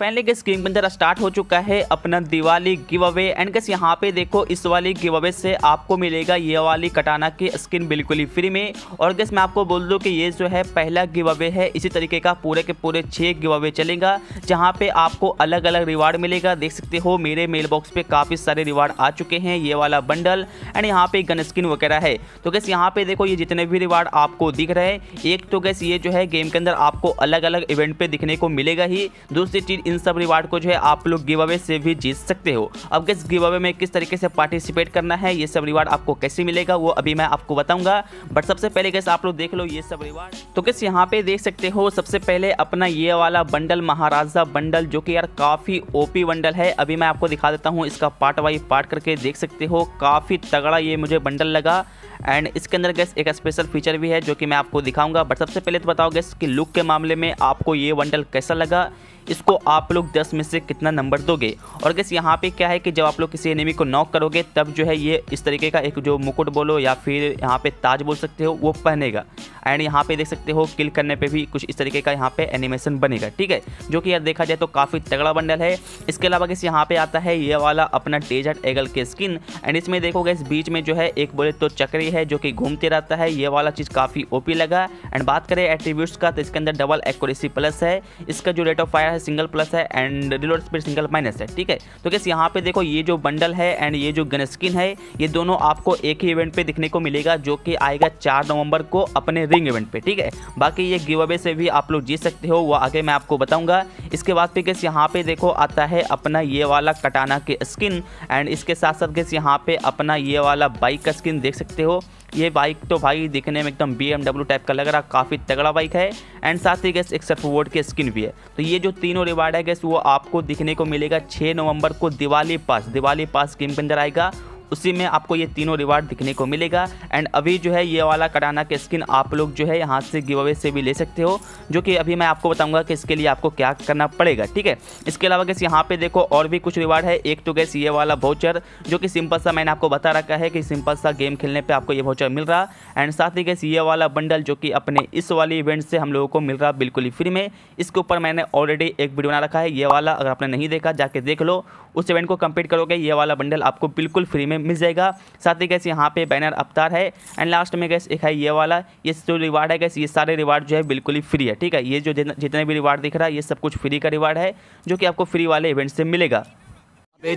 पहले gas king अंदर start हो चुका है अपना Diwali give away and guys यहाँ पे देखो इस वाली गिव अवे से आपको मिलेगा ये वाली कटाना की स्किन बिल्कुल ही फ्री में और गैस मैं आपको बोल दूँ कि ये जो है पहला गिव अवे है इसी तरीके का पूरे के पूरे छः गिव अवे चलेगा जहाँ पे आपको अलग अलग रिवार्ड मिलेगा देख सकते हो मेरे मेल बॉक्स पर काफ़ी सारे रिवार्ड आ चुके हैं ये वाला बंडल एंड यहाँ पे गन स्किन वगैरह है तो गैस यहाँ पे देखो ये जितने भी रिवार्ड आपको दिख रहे हैं एक तो गैस ये जो है गेम के अंदर आपको अलग अलग इवेंट पर दिखने को मिलेगा ही दूसरी चीज़ इन सब रिवार्ड को जो है आप लोग गिव अवे से भी जीत सकते हो अब गैस गिव अवे में किस तरीके से पार्टिसिपेट करना है ये सब रिवार्ड आपको कैसे मिलेगा वो अभी मैं आपको बताऊंगा बट सबसे पहले गैस आप लोग देख लो ये सब रिवार्ड तो गैस यहाँ पे देख सकते हो सबसे पहले अपना ये वाला बंडल महाराजा बंडल जो कि यार काफ़ी ओपी बंडल है अभी मैं आपको दिखा देता हूँ इसका पार्ट बाई पार्ट करके देख सकते हो काफ़ी तगड़ा ये मुझे बंडल लगा एंड इसके अंदर गैस एक स्पेशल फीचर भी है जो कि मैं आपको दिखाऊंगा बट सबसे पहले तो बताओ गैस कि लुक के मामले में आपको ये वंडल कैसा लगा इसको आप लोग 10 में से कितना नंबर दोगे और गैस यहाँ पे क्या है कि जब आप लोग किसी एनिमी को नॉक करोगे तब जो है ये इस तरीके का एक जो मुकुट बोलो या फिर यहाँ पे ताज बोल सकते हो वो पहनेगा एंड यहाँ पे देख सकते हो किल करने पे भी कुछ इस तरीके का यहाँ पे एनिमेशन बनेगा ठीक है जो कि यार देखा जाए तो काफ़ी तगड़ा बंडल है इसके अलावा किस यहाँ पे आता है ये वाला अपना डेजर्ट एगल के स्किन एंड इसमें देखोगे इस बीच में जो है एक बोले तो चक्री है जो कि घूमते रहता है ये वाला चीज़ काफ़ी ओ लगा एंड बात करें एट्रीब्यूट्स का तो इसके अंदर डबल एक्यूरेसी प्लस है इसका जो रेट ऑफ फायर है सिंगल प्लस है and reload speed single minus है ठीक है तो कैसे यहाँ पे देखो ये जो बंडल है एंड ये जो गन स्किन है ये दोनों आपको एक ही इवेंट पे दिखने को मिलेगा जो कि आएगा चार नवंबर को अपने रिंग इवेंट पे ठीक है बाकी ये गिव अवे से भी आप लोग जीत सकते हो वो आगे मैं आपको बताऊंगा इसके बाद फिर गैस यहाँ पे देखो आता है अपना ये वाला कटाना के स्किन एंड इसके साथ साथ गैस यहाँ पे अपना ये वाला बाइक का स्किन देख सकते हो ये बाइक तो भाई दिखने में एकदम बी टाइप का लग रहा काफ़ी तगड़ा बाइक है एंड साथ ही गैस एक सर्फबोर्ड की स्किन भी है तो ये जो तीनों रिवार्ड है गैस वो आपको दिखने को मिलेगा छः नवंबर को Diwali pass Diwali pass game के अंदर आएगा उसी में आपको ये तीनों रिवार्ड दिखने को मिलेगा एंड अभी जो है ये वाला कटाना के स्किन आप लोग जो है यहाँ से गिव अवे से भी ले सकते हो जो कि अभी मैं आपको बताऊंगा कि इसके लिए आपको क्या करना पड़ेगा ठीक है इसके अलावा गैस यहाँ पे देखो और भी कुछ रिवार्ड है एक तो गैस ये वाला वाउचर जो कि सिंपल सा मैंने आपको बता रखा है कि सिंपल सा गेम खेलने पर आपको ये वाउचर मिल रहा एंड साथ ही गैस ये वाला बंडल जो कि अपने इस वाले इवेंट से हम लोगों को मिल रहा बिल्कुल ही फ्री में इसके ऊपर मैंने ऑलरेडी एक वीडियो बना रखा है ये वाला अगर आपने नहीं देखा जाके देख लो उस इवेंट को कंप्लीट करोगे ये वाला बंडल आपको बिल्कुल फ्री में में मिल जाएगा साथ ही गैस यहाँ पे बैनर अवतार है एंड लास्ट में गैस एक है ये वाला ये जो रिवार्ड है गैस ये सारे रिवार्ड जो है बिल्कुल ही फ्री है ठीक है ये जो जितने भी रिवार्ड दिख रहा है ये सब कुछ फ्री का रिवार्ड है जो कि आपको फ्री वाले इवेंट से मिलेगा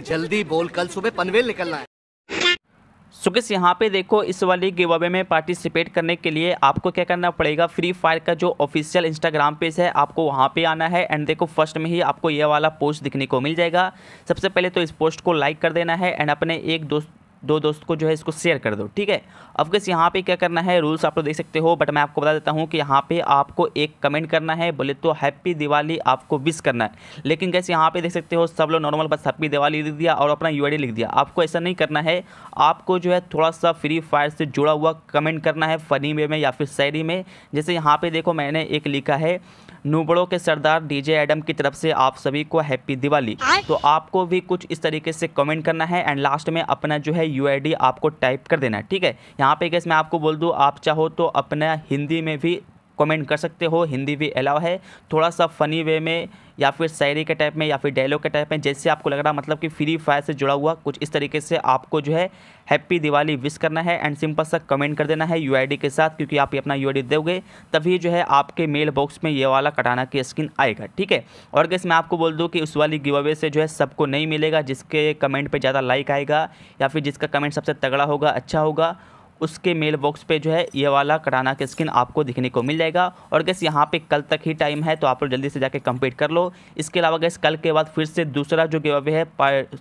जल्दी बोल कल सुबह पनवेल निकलना है सो किस यहाँ पे देखो इस वाले गिव अवे में पार्टिसिपेट करने के लिए आपको क्या करना पड़ेगा फ्री फायर का जो ऑफिशियल इंस्टाग्राम पेज है आपको वहाँ पे आना है एंड देखो फर्स्ट में ही आपको ये वाला पोस्ट दिखने को मिल जाएगा सबसे पहले तो इस पोस्ट को लाइक कर देना है एंड अपने एक दोस्त दो दोस्त को जो है इसको शेयर कर दो ठीक है अब कैसे यहाँ पे क्या करना है रूल्स आप लोग देख सकते हो बट मैं आपको बता देता हूँ कि यहाँ पे आपको एक कमेंट करना है बोले तो हैप्पी दिवाली आपको विश करना है लेकिन कैसे यहाँ पे देख सकते हो सब लोग नॉर्मल बस हैप्पी दिवाली लिख दिया और अपना यू लिख दिया आपको ऐसा नहीं करना है आपको जो है थोड़ा सा फ्री फायर से जुड़ा हुआ कमेंट करना है फनी वे में या फिर शायरी में जैसे यहाँ पर देखो मैंने एक लिखा है नूबड़ों के सरदार डीजे एडम की तरफ से आप सभी को हैप्पी दिवाली तो आपको भी कुछ इस तरीके से कमेंट करना है एंड लास्ट में अपना जो है यू आपको टाइप कर देना है ठीक है यहाँ पे गैस मैं आपको बोल दूँ आप चाहो तो अपना हिंदी में भी कमेंट कर सकते हो हिंदी भी अलाव है थोड़ा सा फ़नी वे में या फिर शायरी के टाइप में या फिर डायलॉग के टाइप में जैसे आपको लग रहा मतलब कि फ्री फायर से जुड़ा हुआ कुछ इस तरीके से आपको जो है हैप्पी दिवाली विश करना है एंड सिंपल सा कमेंट कर देना है यू के साथ क्योंकि आप अपना यू दोगे तभी जो है आपके मेल बॉक्स में ये वाला कटाना की स्किन आएगा ठीक है और गैस मैं आपको बोल दूँ कि उस वाली गिव अवे से जो है सबको नहीं मिलेगा जिसके कमेंट पर ज़्यादा लाइक आएगा या फिर जिसका कमेंट सबसे तगड़ा होगा अच्छा होगा उसके मेल बॉक्स पे जो है ये वाला कटाना का स्किन आपको दिखने को मिल जाएगा और गैस यहाँ पे कल तक ही टाइम है तो आप लोग जल्दी से जाके कंप्लीट कर लो इसके अलावा गैस कल के बाद फिर से दूसरा जो गिव अवे है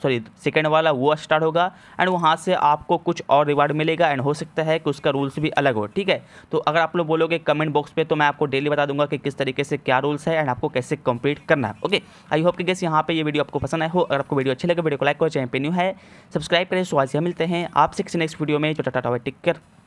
सॉरी सेकेंड वाला वो स्टार्ट होगा एंड वहाँ से आपको कुछ और रिवार्ड मिलेगा एंड हो सकता है कि उसका रूल्स भी अलग हो ठीक है तो अगर आप लोग बोलोगे कमेंट बॉक्स पर तो मैं आपको डेली बता दूंगा कि किस तरीके से क्या रूल्स है एंड आपको कैसे कंप्लीट करना है ओके आई होप कि गैस यहाँ पर ये वीडियो आपको पसंद आए हो अगर आपको वीडियो अच्छी लगे वीडियो को लाइक करो चाहे पे न्यू है सब्सक्राइब करें सो तो आज मिलते हैं आपसे किसी नेक्स्ट वीडियो में जो टाटा टिक akhir